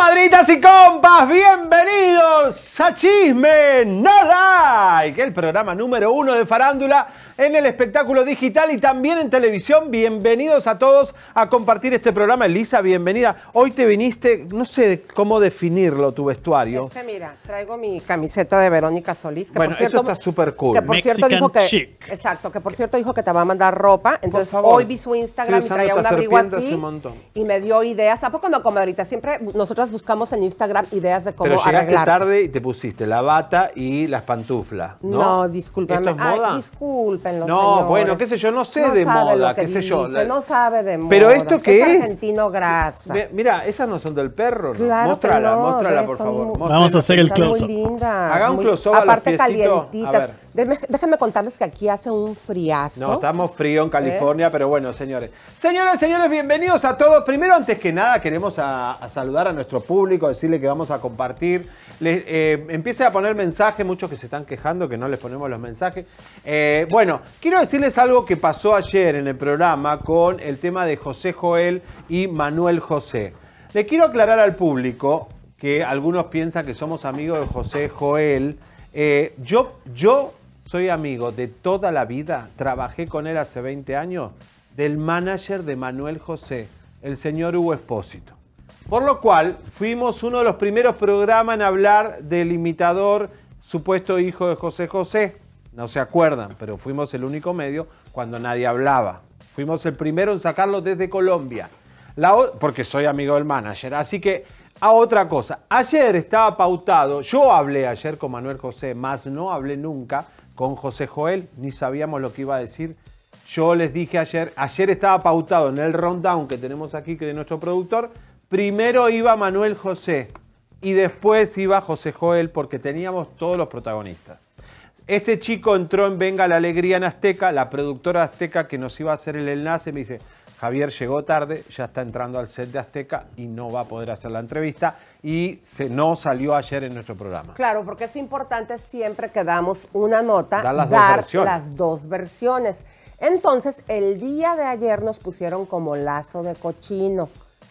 Comadritas y compas, bienvenidos a Chisme No que el programa número uno de Farándula en el espectáculo digital y también en televisión. Bienvenidos a todos a compartir este programa. Elisa, bienvenida. Hoy te viniste, no sé cómo definirlo tu vestuario. Es que mira, traigo mi camiseta de Verónica Solís. Que bueno, eso está súper cool. por cierto dijo que, Exacto, que por cierto dijo que te va a mandar ropa. Entonces hoy vi su Instagram y traía un abrigo así. y me dio ideas. ¿A poco no, ahorita Siempre Nosotras buscamos en Instagram ideas de cómo Pero llegaste tarde y te pusiste la bata y las pantuflas. No, no discúlpame. moda? disculpe no, bueno, qué sé yo, no sé de moda, qué sé yo. No sabe de moda. Pero esto que es. Argentino grasa. Mira, esas no son del perro. ¿no? Claro por favor. Vamos a hacer el close Haga un close-up a Aparte, calientitas. Déjenme contarles que aquí hace un friazo. No, estamos frío en ¿Eh? California, pero bueno, señores. Señoras, señores, bienvenidos a todos. Primero, antes que nada, queremos a, saludar a nuestro público, decirle que vamos a compartir. Les, eh, a poner mensajes, muchos que se están quejando que no les ponemos los mensajes. Eh, bueno, quiero decirles algo que pasó ayer en el programa con el tema de José Joel y Manuel José. Le quiero aclarar al público que algunos piensan que somos amigos de José Joel. yo, yo soy amigo de toda la vida, trabajé con él hace 20 años, del manager de Manuel José, el señor Hugo Espósito. Por lo cual, fuimos uno de los primeros programas en hablar del imitador, supuesto hijo de José José. No se acuerdan, pero fuimos el único medio cuando nadie hablaba. Fuimos el primero en sacarlo desde Colombia. porque soy amigo del manager. Así que, a otra cosa. Ayer estaba pautado, yo hablé ayer con Manuel José, más no hablé nunca con José Joel, ni sabíamos lo que iba a decir. Yo les dije ayer, ayer estaba pautado en el rundown que tenemos aquí, que de nuestro productor, primero iba Manuel José y después iba José Joel porque teníamos todos los protagonistas. Este chico entró en Venga la Alegría en Azteca, la productora Azteca que nos iba a hacer el enlace me dice, Javier llegó tarde, ya está entrando al set de Azteca y no va a poder hacer la entrevista y se no salió ayer en nuestro programa. Claro, porque es importante siempre que damos una nota, dar las dos versiones. Entonces, el día de ayer nos pusieron como lazo de cochino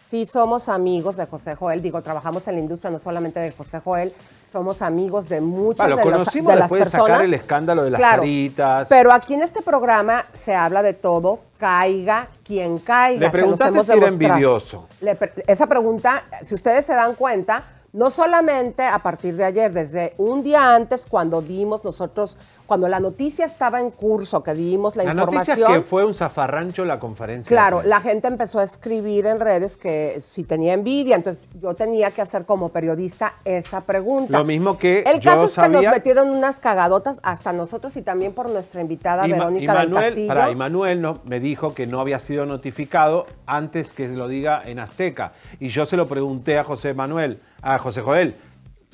sí somos amigos de José Joel, digo, trabajamos en la industria no solamente de José Joel, somos amigos de muchas bueno, ah, de, conocimos de sacar el escándalo de las Pero aquí en este programa se habla de todo, caiga quien caiga. Le preguntaste si era envidioso. esa pregunta, si ustedes se dan cuenta, no solamente a partir de ayer, desde un día antes cuando dimos nosotros cuando la noticia estaba en curso, que dimos la, la información. Noticia que fue un zafarrancho la conferencia. Claro, pues. la gente empezó a escribir en redes que si tenía envidia, entonces yo tenía que hacer como periodista esa pregunta. Lo mismo que El caso es que nos metieron unas cagadotas hasta nosotros y también por nuestra invitada Verónica y y Manuel me dijo que no había sido notificado antes que se lo diga en Azteca. Y yo se lo pregunté a José Manuel, a José Joel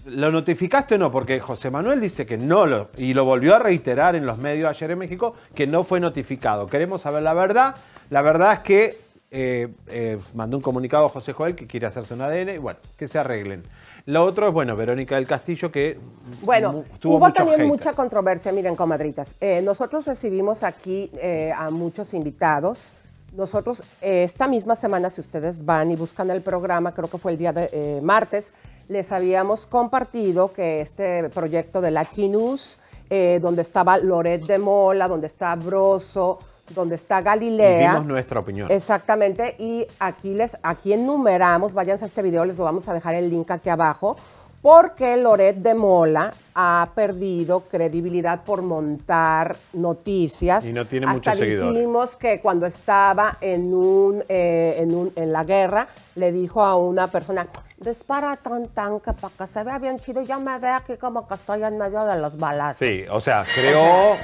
¿Lo notificaste o no? Porque José Manuel dice que no lo, y lo volvió a reiterar en los medios ayer en México, que no fue notificado. Queremos saber la verdad. La verdad es que eh, eh, mandó un comunicado a José Joel que quiere hacerse un ADN y bueno, que se arreglen. Lo otro es, bueno, Verónica del Castillo que... Bueno, hubo también mucha controversia, miren, comadritas. Eh, nosotros recibimos aquí a muchos invitados. Nosotros, esta misma semana, si ustedes van y buscan el programa, creo que fue el día de martes, les habíamos compartido que este proyecto de la Quinus, eh, donde estaba Loret de Mola, donde está Broso, donde está Galilea. Dimos nuestra opinión. Exactamente, y aquí, les, aquí enumeramos, váyanse a este video, les lo vamos a dejar el link aquí abajo, porque Loret de Mola ha perdido credibilidad por montar noticias. Y no tiene Hasta muchos seguidores. Dijimos que cuando estaba en, un, eh, un, en la guerra, le dijo a una persona, dispara tan que para que se vea bien chido, ya me ve aquí como que estoy en medio de los balazos. Sí, o sea, creo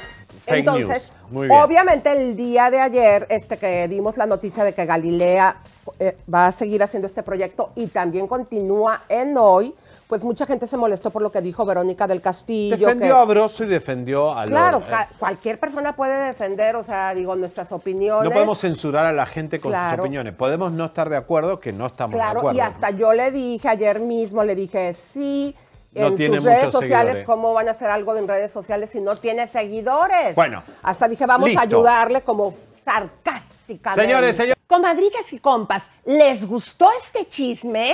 Entonces, Muy bien. obviamente el día de ayer este, que dimos la noticia de que Galilea eh, va a seguir haciendo este proyecto y también continúa en hoy, pues mucha gente se molestó por lo que dijo Verónica del Castillo. Defendió a Broso y defendió a... Claro, cualquier persona puede defender, o sea, digo, nuestras opiniones. No podemos censurar a la gente con sus opiniones. Podemos no estar de acuerdo, que no estamos de acuerdo. Claro, y hasta yo le dije ayer mismo, le dije, sí, en sus redes sociales, ¿cómo van a hacer algo en redes sociales si no tiene seguidores? Bueno. Hasta dije, vamos a ayudarle como sarcástica. Señores, señores. Comadritas y compas, ¿les gustó este chisme?